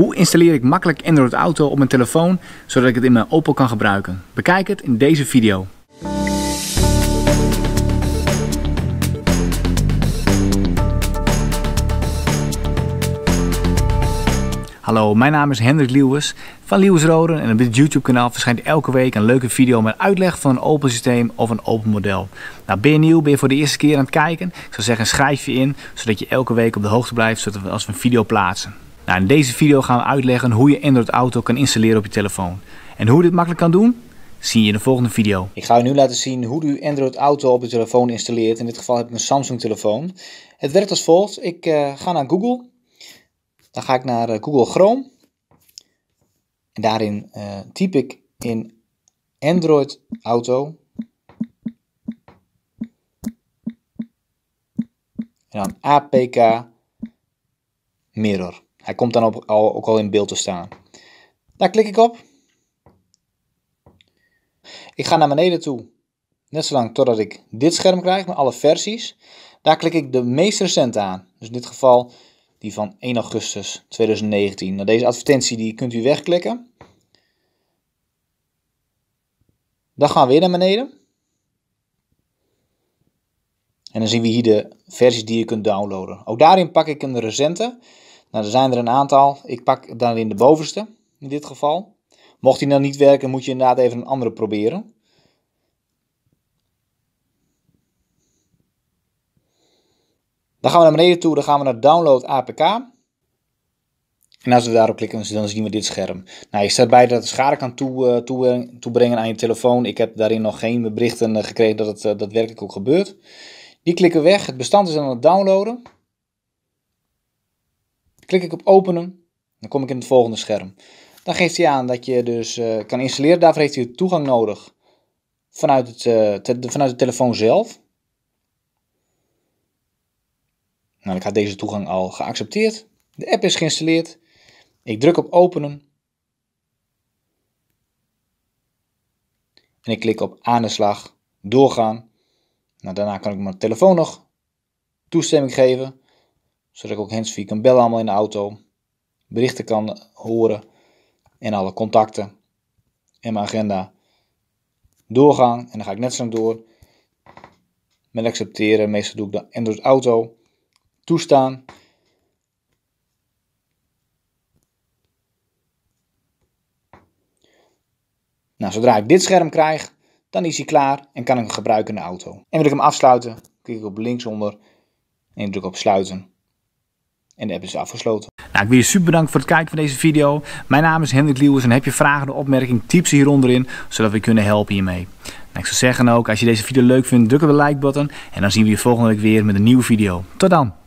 Hoe installeer ik makkelijk Android Auto op mijn telefoon zodat ik het in mijn Opel kan gebruiken? Bekijk het in deze video. Hallo, mijn naam is Hendrik Lewis van Lewis Roden en op dit YouTube kanaal verschijnt elke week een leuke video met uitleg van een open systeem of een open model. Nou, ben je nieuw, ben je voor de eerste keer aan het kijken? Ik zou zeggen schrijf je in, zodat je elke week op de hoogte blijft zodat als we een video plaatsen. Nou, in deze video gaan we uitleggen hoe je Android Auto kan installeren op je telefoon. En hoe je dit makkelijk kan doen, zie je in de volgende video. Ik ga je nu laten zien hoe je Android Auto op je telefoon installeert. In dit geval heb ik een Samsung telefoon. Het werkt als volgt. Ik eh, ga naar Google. Dan ga ik naar eh, Google Chrome. En daarin eh, typ ik in Android Auto. En dan APK Mirror. Hij komt dan op, ook al in beeld te staan. Daar klik ik op. Ik ga naar beneden toe. Net zolang totdat ik dit scherm krijg met alle versies. Daar klik ik de meest recente aan. Dus in dit geval die van 1 augustus 2019. Nou, deze advertentie die kunt u wegklikken. Dan gaan we weer naar beneden. En dan zien we hier de versies die je kunt downloaden. Ook daarin pak ik een recente. Nou, er zijn er een aantal. Ik pak dan in de bovenste, in dit geval. Mocht hij dan nou niet werken, moet je inderdaad even een andere proberen. Dan gaan we naar beneden toe, dan gaan we naar Download APK. En als we daarop klikken, dan zien we dit scherm. Nou, je staat bij dat het schade kan toe, eh, toe, toebrengen aan je telefoon. Ik heb daarin nog geen berichten eh, gekregen dat het eh, daadwerkelijk ook gebeurt. Die klikken weg. Het bestand is aan het downloaden. Klik ik op openen, dan kom ik in het volgende scherm. Dan geeft hij aan dat je dus eh, kan installeren. Daarvoor heeft hij toegang nodig vanuit, het, eh, te, de, vanuit de telefoon zelf. Nou, ik had deze toegang al geaccepteerd. De app is geïnstalleerd. Ik druk op openen. En ik klik op aan de slag, doorgaan. Nou, daarna kan ik mijn telefoon nog toestemming geven zodat ik ook handsfree kan bellen allemaal in de auto. Berichten kan horen. En alle contacten. En mijn agenda. Doorgaan. En dan ga ik net zo door. Met accepteren. Meestal doe ik de Android Auto. Toestaan. Nou, zodra ik dit scherm krijg, dan is hij klaar en kan ik hem gebruiken in de auto. En wil ik hem afsluiten, klik ik op linksonder en druk op sluiten. En de hebben ze afgesloten. Nou, ik wil je super bedanken voor het kijken van deze video. Mijn naam is Hendrik Liewers en heb je vragen of opmerkingen, typ ze hieronder in, zodat we kunnen helpen hiermee. Nou, ik zou zeggen ook, als je deze video leuk vindt, druk op de like button. En dan zien we je volgende week weer met een nieuwe video. Tot dan!